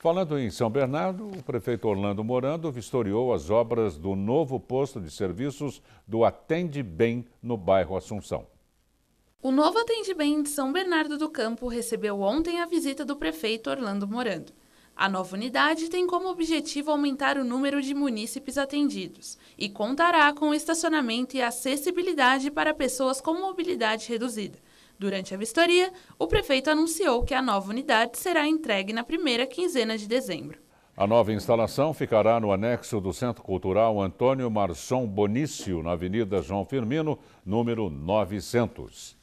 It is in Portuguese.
Falando em São Bernardo, o prefeito Orlando Morando vistoriou as obras do novo posto de serviços do Atende Bem no bairro Assunção. O novo Atende Bem de São Bernardo do Campo recebeu ontem a visita do prefeito Orlando Morando. A nova unidade tem como objetivo aumentar o número de munícipes atendidos e contará com estacionamento e acessibilidade para pessoas com mobilidade reduzida Durante a vistoria, o prefeito anunciou que a nova unidade será entregue na primeira quinzena de dezembro. A nova instalação ficará no anexo do Centro Cultural Antônio Marçom Bonício, na Avenida João Firmino, número 900.